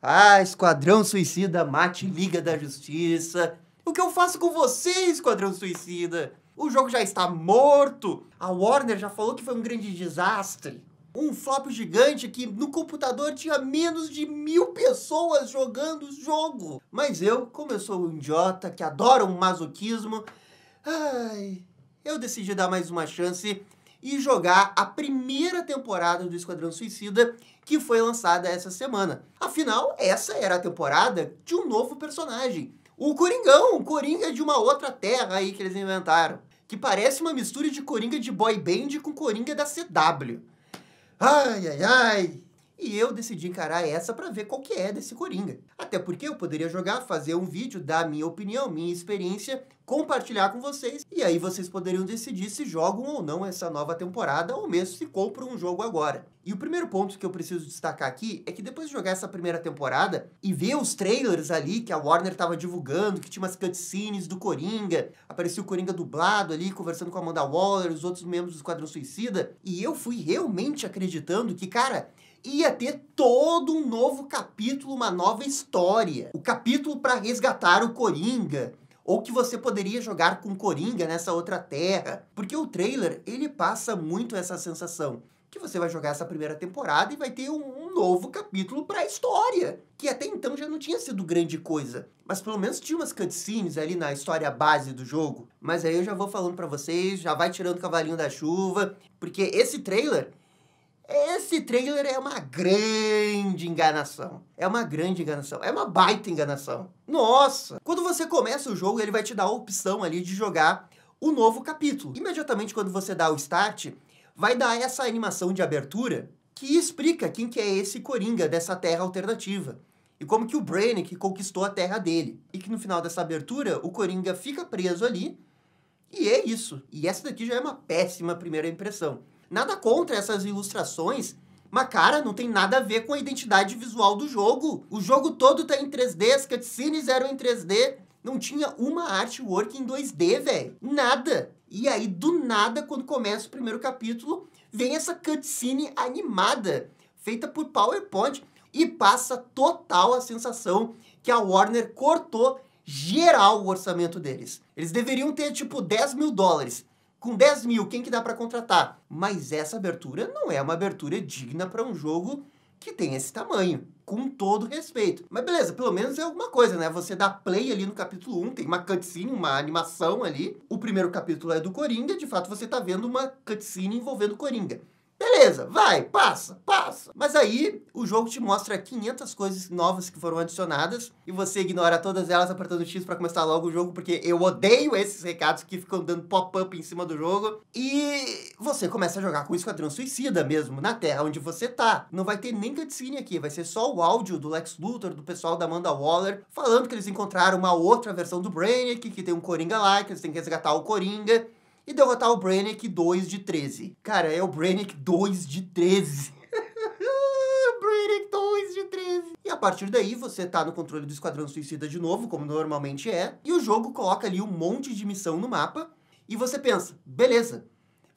Ah, Esquadrão Suicida, mate Liga da Justiça. O que eu faço com você, Esquadrão Suicida? O jogo já está morto. A Warner já falou que foi um grande desastre. Um flop gigante que no computador tinha menos de mil pessoas jogando o jogo. Mas eu, como eu sou um idiota que adora um masoquismo, ai, eu decidi dar mais uma chance e jogar a primeira temporada do Esquadrão Suicida que foi lançada essa semana. Afinal, essa era a temporada de um novo personagem. O Coringão, o Coringa de uma outra terra aí que eles inventaram. Que parece uma mistura de Coringa de boy band com Coringa da CW. Ai, ai, ai. E eu decidi encarar essa para ver qual que é desse Coringa. Até porque eu poderia jogar, fazer um vídeo, dar minha opinião, minha experiência, compartilhar com vocês, e aí vocês poderiam decidir se jogam ou não essa nova temporada, ou mesmo se compram um jogo agora. E o primeiro ponto que eu preciso destacar aqui é que depois de jogar essa primeira temporada e ver os trailers ali que a Warner estava divulgando, que tinha umas cutscenes do Coringa, aparecia o Coringa dublado ali, conversando com a Amanda Waller, os outros membros do Esquadrão Suicida, e eu fui realmente acreditando que, cara, ia ter todo um novo capítulo, uma nova história. O capítulo para resgatar o Coringa, ou que você poderia jogar com Coringa nessa outra terra, porque o trailer, ele passa muito essa sensação que você vai jogar essa primeira temporada e vai ter um, um novo capítulo para a história, que até então já não tinha sido grande coisa, mas pelo menos tinha umas cutscenes ali na história base do jogo. Mas aí eu já vou falando para vocês, já vai tirando o cavalinho da chuva, porque esse trailer esse trailer é uma grande enganação. É uma grande enganação. É uma baita enganação. Nossa! Quando você começa o jogo, ele vai te dar a opção ali de jogar o novo capítulo. Imediatamente quando você dá o start, vai dar essa animação de abertura que explica quem que é esse Coringa dessa terra alternativa. E como que o Brain que conquistou a terra dele. E que no final dessa abertura, o Coringa fica preso ali. E é isso. E essa daqui já é uma péssima primeira impressão. Nada contra essas ilustrações, mas, cara, não tem nada a ver com a identidade visual do jogo. O jogo todo tá em 3D, as cutscenes eram em 3D. Não tinha uma artwork em 2D, velho. Nada. E aí, do nada, quando começa o primeiro capítulo, vem essa cutscene animada, feita por PowerPoint, e passa total a sensação que a Warner cortou geral o orçamento deles. Eles deveriam ter, tipo, 10 mil dólares com 10 mil, quem que dá para contratar? Mas essa abertura não é uma abertura digna para um jogo que tem esse tamanho, com todo respeito. Mas beleza, pelo menos é alguma coisa, né? Você dá play ali no capítulo 1, tem uma cutscene, uma animação ali. O primeiro capítulo é do Coringa, de fato você tá vendo uma cutscene envolvendo o Coringa. Beleza, vai, passa, passa. Mas aí o jogo te mostra 500 coisas novas que foram adicionadas e você ignora todas elas apertando X para começar logo o jogo, porque eu odeio esses recados que ficam dando pop-up em cima do jogo. E você começa a jogar com o Esquadrão Suicida mesmo, na terra onde você tá. Não vai ter nem cutscene aqui, vai ser só o áudio do Lex Luthor, do pessoal da Amanda Waller, falando que eles encontraram uma outra versão do Brainiac, que tem um Coringa lá, que eles têm que resgatar o Coringa e derrotar o Brennick 2 de 13. Cara, é o Brennick 2 de 13. Brennick 2 de 13. E a partir daí, você tá no controle do Esquadrão Suicida de novo, como normalmente é, e o jogo coloca ali um monte de missão no mapa, e você pensa, beleza,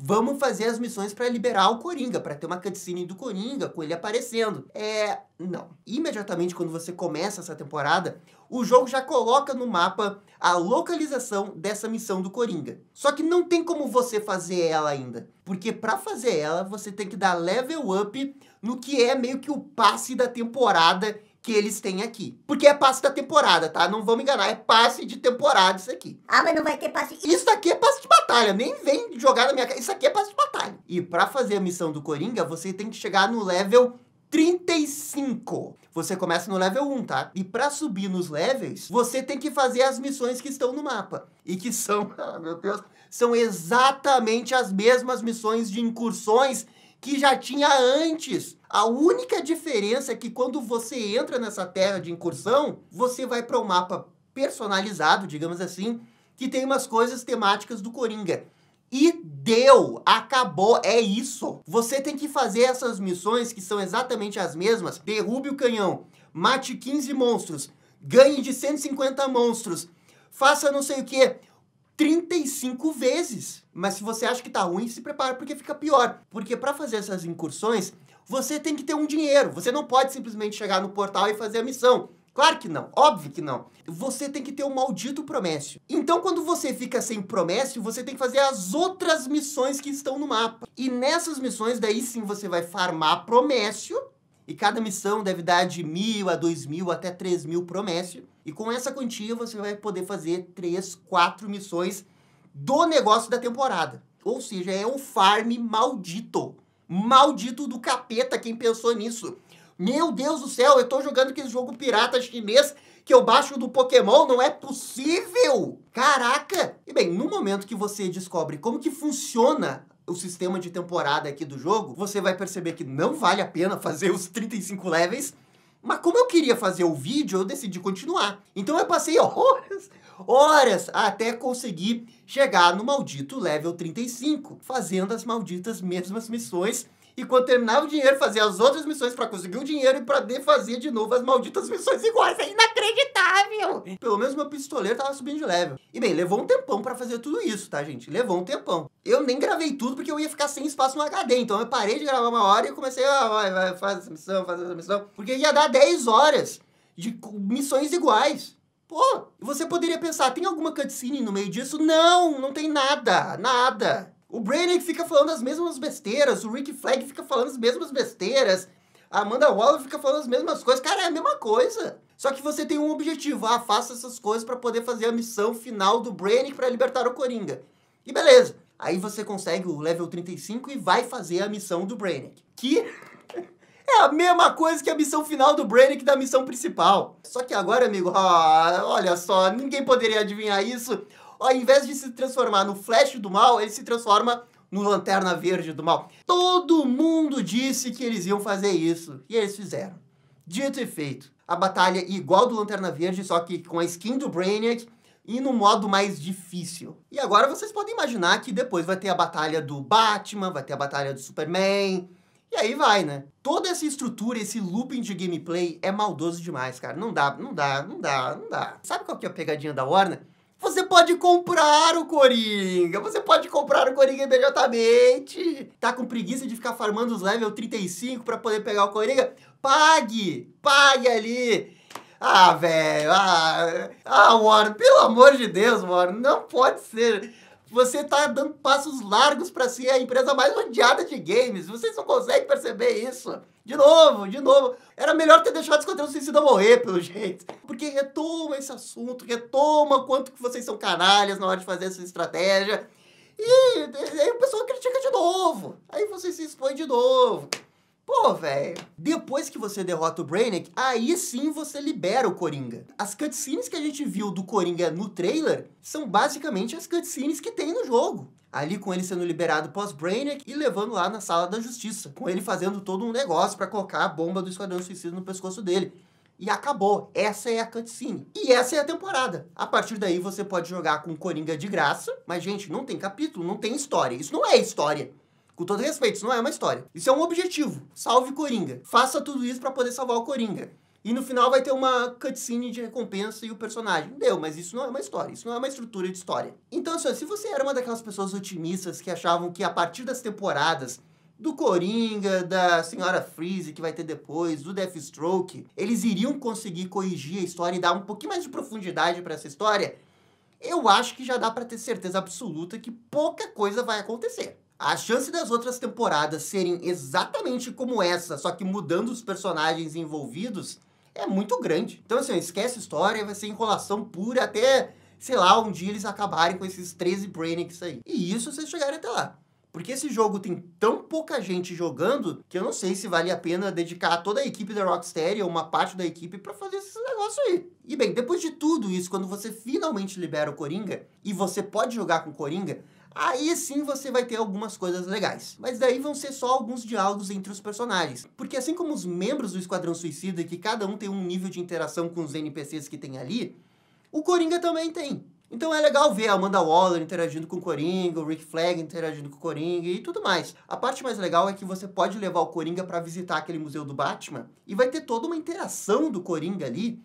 Vamos fazer as missões para liberar o Coringa, para ter uma cutscene do Coringa com ele aparecendo. É, não. Imediatamente quando você começa essa temporada, o jogo já coloca no mapa a localização dessa missão do Coringa. Só que não tem como você fazer ela ainda, porque para fazer ela você tem que dar level up no que é meio que o passe da temporada que eles têm aqui. Porque é passe da temporada, tá? Não vamos enganar, é passe de temporada isso aqui. Ah, mas não vai ter passe... Isso aqui é passe de batalha, nem vem jogar na minha cara. Isso aqui é passe de batalha. E para fazer a missão do Coringa, você tem que chegar no level 35. Você começa no level 1, tá? E para subir nos levels, você tem que fazer as missões que estão no mapa. E que são, ah, meu Deus, são exatamente as mesmas missões de incursões que já tinha antes a única diferença é que quando você entra nessa terra de incursão, você vai para um mapa personalizado, digamos assim, que tem umas coisas temáticas do Coringa. E deu, acabou, é isso. Você tem que fazer essas missões que são exatamente as mesmas. Derrube o canhão, mate 15 monstros, ganhe de 150 monstros, faça não sei o que, 35 vezes. Mas se você acha que tá ruim, se prepara porque fica pior. Porque para fazer essas incursões, você tem que ter um dinheiro. Você não pode simplesmente chegar no portal e fazer a missão. Claro que não, óbvio que não. Você tem que ter o um maldito promessio. Então, quando você fica sem promessio, você tem que fazer as outras missões que estão no mapa. E nessas missões, daí sim você vai farmar promessio. E cada missão deve dar de mil a dois mil até três mil promessio e com essa quantia você vai poder fazer 3, 4 missões do negócio da temporada. Ou seja, é um farm maldito. Maldito do capeta quem pensou nisso. Meu Deus do céu, eu tô jogando aquele jogo pirata chinês que eu baixo do Pokémon, não é possível! Caraca! E bem, no momento que você descobre como que funciona o sistema de temporada aqui do jogo, você vai perceber que não vale a pena fazer os 35 levels, mas como eu queria fazer o vídeo, eu decidi continuar. Então eu passei horas, horas até conseguir chegar no maldito level 35, fazendo as malditas mesmas missões e quando terminava o dinheiro, fazia as outras missões para conseguir o dinheiro e pra defazer de novo as malditas missões iguais. É inacreditável! É. Pelo menos meu pistoleiro tava subindo de level. E bem, levou um tempão para fazer tudo isso, tá, gente? Levou um tempão. Eu nem gravei tudo porque eu ia ficar sem espaço no HD. Então eu parei de gravar uma hora e comecei a ah, vai, vai, fazer essa missão, fazer essa missão. Porque ia dar 10 horas de missões iguais. Pô, você poderia pensar, tem alguma cutscene no meio disso? Não, não tem nada, nada. O Brady fica falando as mesmas besteiras, o Rick Flag fica falando as mesmas besteiras, a Amanda Waller fica falando as mesmas coisas. Cara, é a mesma coisa. Só que você tem um objetivo, ah, faça essas coisas para poder fazer a missão final do Brannick para libertar o Coringa. E beleza. Aí você consegue o level 35 e vai fazer a missão do Brannick, que é a mesma coisa que a missão final do Brannick da missão principal. Só que agora, amigo, ah, olha só, ninguém poderia adivinhar isso ao invés de se transformar no Flash do mal, ele se transforma no Lanterna Verde do mal. Todo mundo disse que eles iam fazer isso, e eles fizeram. Dito e feito. A batalha é igual do Lanterna Verde, só que com a skin do Brainiac e no modo mais difícil. E agora vocês podem imaginar que depois vai ter a batalha do Batman, vai ter a batalha do Superman, e aí vai, né? Toda essa estrutura, esse looping de gameplay é maldoso demais, cara. Não dá, não dá, não dá, não dá. Sabe qual que é a pegadinha da Warner? Você pode comprar o Coringa. Você pode comprar o Coringa imediatamente. Tá com preguiça de ficar farmando os level 35 para poder pegar o Coringa? Pague! Pague ali! Ah, velho, ah, ah, Warren, pelo amor de Deus, Warren, não pode ser. Você tá dando passos largos para ser a empresa mais odiada de games. Vocês não conseguem perceber isso. De novo, de novo. Era melhor ter deixado o Esquadrão Suicida morrer, pelo jeito. Porque retoma esse assunto, retoma quanto que vocês são canalhas na hora de fazer essa estratégia. E aí o pessoal critica de novo. Aí você se expõe de novo. Pô, velho. Depois que você derrota o Brainiac, aí sim você libera o Coringa. As cutscenes que a gente viu do Coringa no trailer são basicamente as cutscenes que tem no jogo ali com ele sendo liberado pós-Brainiac e levando lá na sala da justiça, com ele fazendo todo um negócio para colocar a bomba do Esquadrão Suicida no pescoço dele. E acabou. Essa é a cutscene. E essa é a temporada. A partir daí você pode jogar com Coringa de graça, mas gente, não tem capítulo, não tem história. Isso não é história. Com todo respeito, isso não é uma história. Isso é um objetivo. Salve Coringa. Faça tudo isso para poder salvar o Coringa. E no final vai ter uma cutscene de recompensa e o personagem. Deu, mas isso não é uma história, isso não é uma estrutura de história. Então, assim, se você era uma daquelas pessoas otimistas que achavam que a partir das temporadas do Coringa, da Senhora Freeze, que vai ter depois, do Deathstroke, eles iriam conseguir corrigir a história e dar um pouquinho mais de profundidade para essa história, eu acho que já dá para ter certeza absoluta que pouca coisa vai acontecer. A chance das outras temporadas serem exatamente como essa, só que mudando os personagens envolvidos, é muito grande. Então, assim, esquece a história, vai ser enrolação pura até, sei lá, um dia eles acabarem com esses 13 Brainix aí. E isso vocês chegarem até lá. Porque esse jogo tem tão pouca gente jogando que eu não sei se vale a pena dedicar toda a equipe da Rocksteady ou uma parte da equipe para fazer esse negócio aí. E bem, depois de tudo isso, quando você finalmente libera o Coringa e você pode jogar com o Coringa, aí sim você vai ter algumas coisas legais. Mas daí vão ser só alguns diálogos entre os personagens. Porque assim como os membros do Esquadrão Suicida, que cada um tem um nível de interação com os NPCs que tem ali, o Coringa também tem. Então é legal ver a Amanda Waller interagindo com o Coringa, o Rick Flag interagindo com o Coringa e tudo mais. A parte mais legal é que você pode levar o Coringa para visitar aquele museu do Batman e vai ter toda uma interação do Coringa ali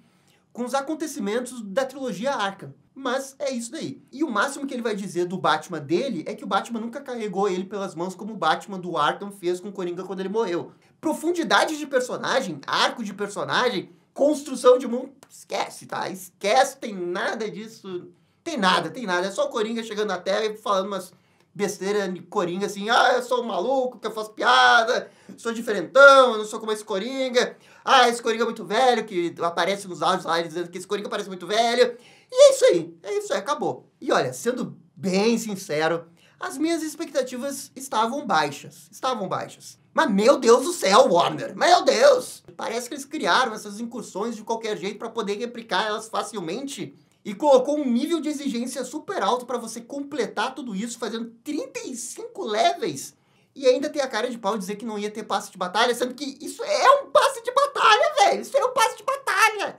com os acontecimentos da trilogia Arkham. Mas é isso daí. E o máximo que ele vai dizer do Batman dele é que o Batman nunca carregou ele pelas mãos como o Batman do Arkham fez com o Coringa quando ele morreu. Profundidade de personagem, arco de personagem, construção de mundo, esquece, tá? Esquece, tem nada disso. Tem nada, tem nada. É só o Coringa chegando na Terra e falando umas besteiras de Coringa assim, ah, eu sou um maluco, que eu faço piada, sou diferentão, eu não sou como esse Coringa. Ah, esse Coringa é muito velho, que aparece nos áudios lá dizendo que esse Coringa parece muito velho. E é isso aí, é isso aí, acabou. E olha, sendo bem sincero, as minhas expectativas estavam baixas, estavam baixas. Mas meu Deus do céu, Warner, meu Deus! Parece que eles criaram essas incursões de qualquer jeito para poder replicar elas facilmente e colocou um nível de exigência super alto para você completar tudo isso fazendo 35 levels e ainda tem a cara de pau de dizer que não ia ter passe de batalha, sendo que isso é um passe de batalha, velho. Isso é um passe de batalha.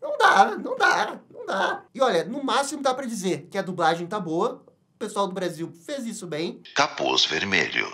Não dá, não dá, não dá. E olha, no máximo dá para dizer que a dublagem tá boa. O pessoal do Brasil fez isso bem. Capuz vermelho.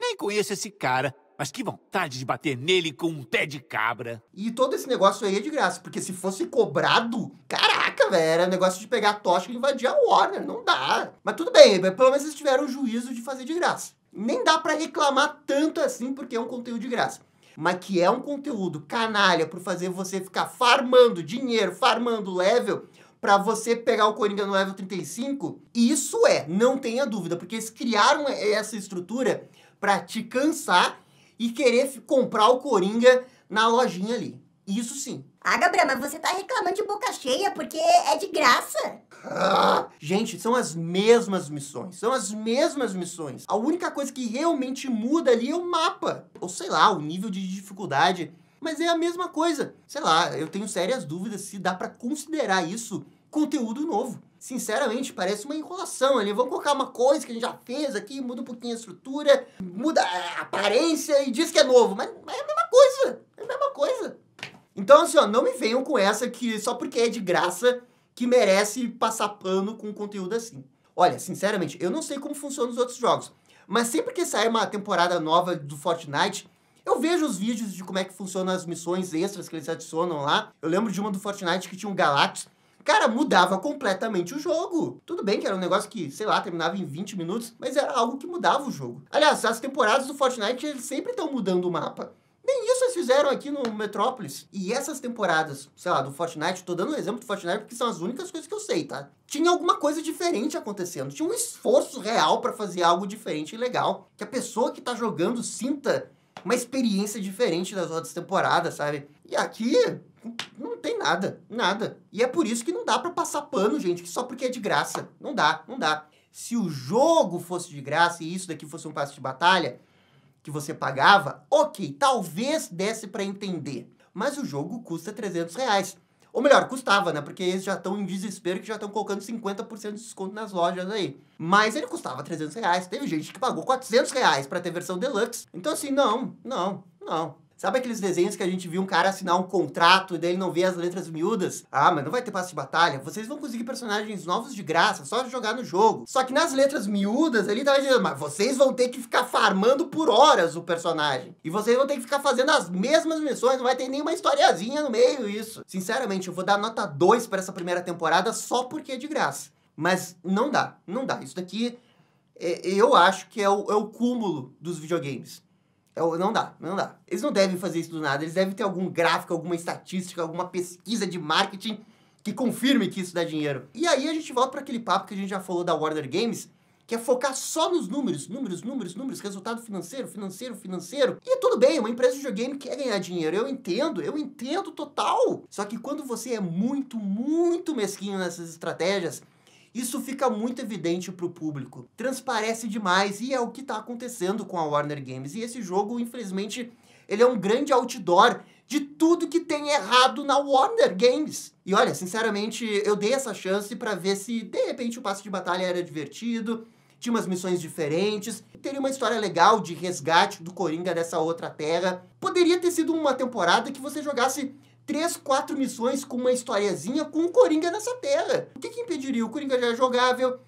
Nem conheço esse cara. Mas que vontade de bater nele com um pé de cabra. E todo esse negócio aí é de graça, porque se fosse cobrado, caraca! velho. Era é negócio de pegar a tocha e invadir a Warner. Não dá. Mas tudo bem, pelo menos eles tiveram o juízo de fazer de graça. Nem dá para reclamar tanto assim, porque é um conteúdo de graça mas que é um conteúdo canalha para fazer você ficar farmando dinheiro, farmando level para você pegar o Coringa no level 35, isso é, não tenha dúvida, porque eles criaram essa estrutura para te cansar e querer comprar o Coringa na lojinha ali. Isso sim. Ah, Gabriel, mas você tá reclamando de boca cheia porque é de graça. Ah, gente, são as mesmas missões. São as mesmas missões. A única coisa que realmente muda ali é o mapa. Ou sei lá, o nível de dificuldade. Mas é a mesma coisa. Sei lá, eu tenho sérias dúvidas se dá para considerar isso conteúdo novo. Sinceramente, parece uma enrolação ali. Vamos colocar uma coisa que a gente já fez aqui, muda um pouquinho a estrutura, muda a aparência e diz que é novo. mas é a mesma coisa. É a mesma coisa. Então, assim, ó, não me venham com essa que só porque é de graça que merece passar pano com um conteúdo assim. Olha, sinceramente, eu não sei como funciona os outros jogos, mas sempre que sai uma temporada nova do Fortnite, eu vejo os vídeos de como é que funcionam as missões extras que eles adicionam lá. Eu lembro de uma do Fortnite que tinha um Galactus. Cara, mudava completamente o jogo. Tudo bem que era um negócio que, sei lá, terminava em 20 minutos, mas era algo que mudava o jogo. Aliás, as temporadas do Fortnite eles sempre estão mudando o mapa. Nem isso eles fizeram aqui no Metrópolis. E essas temporadas, sei lá, do Fortnite, tô dando um exemplo do Fortnite porque são as únicas coisas que eu sei, tá? Tinha alguma coisa diferente acontecendo, tinha um esforço real para fazer algo diferente e legal. Que a pessoa que tá jogando sinta uma experiência diferente das outras temporadas, sabe? E aqui não tem nada, nada. E é por isso que não dá para passar pano, gente, que só porque é de graça. Não dá, não dá. Se o jogo fosse de graça e isso daqui fosse um passo de batalha, que você pagava, ok, talvez desse para entender. Mas o jogo custa 300 reais. Ou melhor, custava, né? Porque eles já estão em desespero que já estão colocando 50% de desconto nas lojas aí. Mas ele custava 300 reais. Teve gente que pagou 400 reais para ter versão deluxe. Então assim, não, não, não. Sabe aqueles desenhos que a gente viu um cara assinar um contrato e daí ele não vê as letras miúdas? Ah, mas não vai ter passe de batalha. Vocês vão conseguir personagens novos de graça, só jogar no jogo. Só que nas letras miúdas ele tava dizendo, mas vocês vão ter que ficar farmando por horas o personagem. E vocês vão ter que ficar fazendo as mesmas missões, não vai ter nenhuma historiazinha no meio isso. Sinceramente, eu vou dar nota 2 para essa primeira temporada só porque é de graça. Mas não dá, não dá. Isso daqui é, eu acho que é o, é o cúmulo dos videogames. É não dá, não dá. Eles não devem fazer isso do nada. Eles devem ter algum gráfico, alguma estatística, alguma pesquisa de marketing que confirme que isso dá dinheiro. E aí a gente volta para aquele papo que a gente já falou da Warner Games, que é focar só nos números, números, números, números, resultado financeiro, financeiro, financeiro. E é tudo bem, uma empresa de videogame quer ganhar dinheiro, eu entendo, eu entendo total. Só que quando você é muito, muito mesquinho nessas estratégias, isso fica muito evidente para o público, transparece demais e é o que está acontecendo com a Warner Games. E esse jogo, infelizmente, ele é um grande outdoor de tudo que tem errado na Warner Games. E olha, sinceramente, eu dei essa chance para ver se de repente o passe de batalha era divertido, tinha umas missões diferentes, teria uma história legal de resgate do Coringa dessa outra terra. Poderia ter sido uma temporada que você jogasse três, quatro missões com uma historiazinha com o Coringa nessa terra. O que, que impediria? O Coringa já é jogável,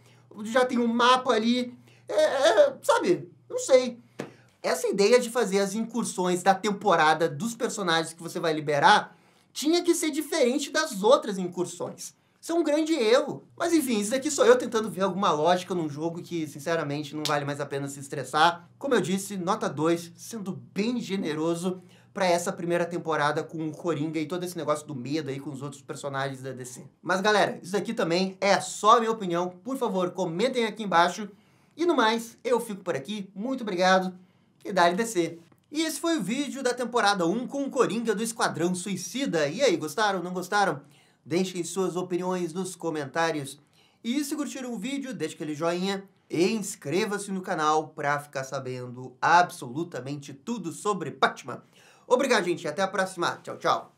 já tem um mapa ali. É, é, sabe? Não sei. Essa ideia de fazer as incursões da temporada dos personagens que você vai liberar tinha que ser diferente das outras incursões. Isso é um grande erro. Mas enfim, isso daqui sou eu tentando ver alguma lógica num jogo que, sinceramente, não vale mais a pena se estressar. Como eu disse, nota 2, sendo bem generoso para essa primeira temporada com o Coringa e todo esse negócio do medo aí com os outros personagens da DC. Mas galera, isso aqui também é só a minha opinião. Por favor, comentem aqui embaixo. E no mais, eu fico por aqui. Muito obrigado e dá DC. E esse foi o vídeo da temporada 1 com o Coringa do Esquadrão Suicida. E aí, gostaram, não gostaram? Deixem suas opiniões nos comentários. E se curtiram o vídeo, deixe aquele joinha e inscreva-se no canal para ficar sabendo absolutamente tudo sobre Batman. Obrigado, gente. Até a próxima. Tchau, tchau.